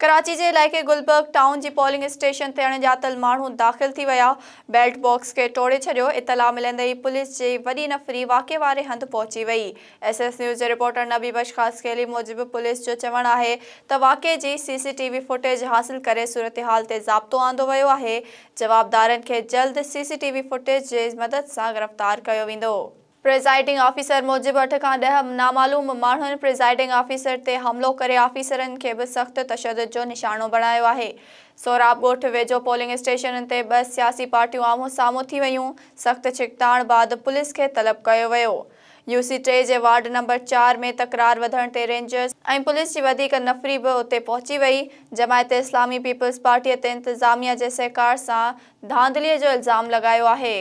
कराची के इलाके गुलबर्ग टाउन की पोलिंग स्टेशन ते अणजातल मू दाख़िल थी विया बैल्ट बॉक्स खे टोड़े छॾियो इतलाह मिलंदई पुलिस की वही नफ़री वाक़े हंध हंधु वही एस एस न्यूज़ रिपोर्टर नबी बशख़ास अली मूजिब पुलिस जो चवण है तो वाक़े जी सीसीटीवी फुटेज हासिल कर सूरत हाल से जब्तो आंदो वो है जवाबदार खे जल्द सीसीटीवी फुटेज की मदद से गिरफ्तार किया वेंदो प्रिज़ाइडिंग ऑफिसर मूजिब अठ खां ॾह नामालूम माण्हुनि प्रिज़ाइडिंग ऑफिसर ते हमिलो करे आफ़ीसरनि खे बि सख़्तु तशद जो निशानो बणायो आहे सोराब ॻोठु वेझो पोलिंग स्टेशन ते ॿ सियासी पार्टियूं आम्हूं साम्हूं थी वियूं सख़्तु छिकताण बाद पुलिस खे तलब कयो वियो यूसी टे जे वार्ड नंबर चारि में तकरार वधण ते रेंजर्स ऐं पुलिस जी वधीक नफ़री बि उते पहुची वई जमायत इस्लामी पीपल्स पार्टीअ ते इंतिज़ामिया जे सहकार सां धांधलीअ जो इल्ज़ाम लॻायो आहे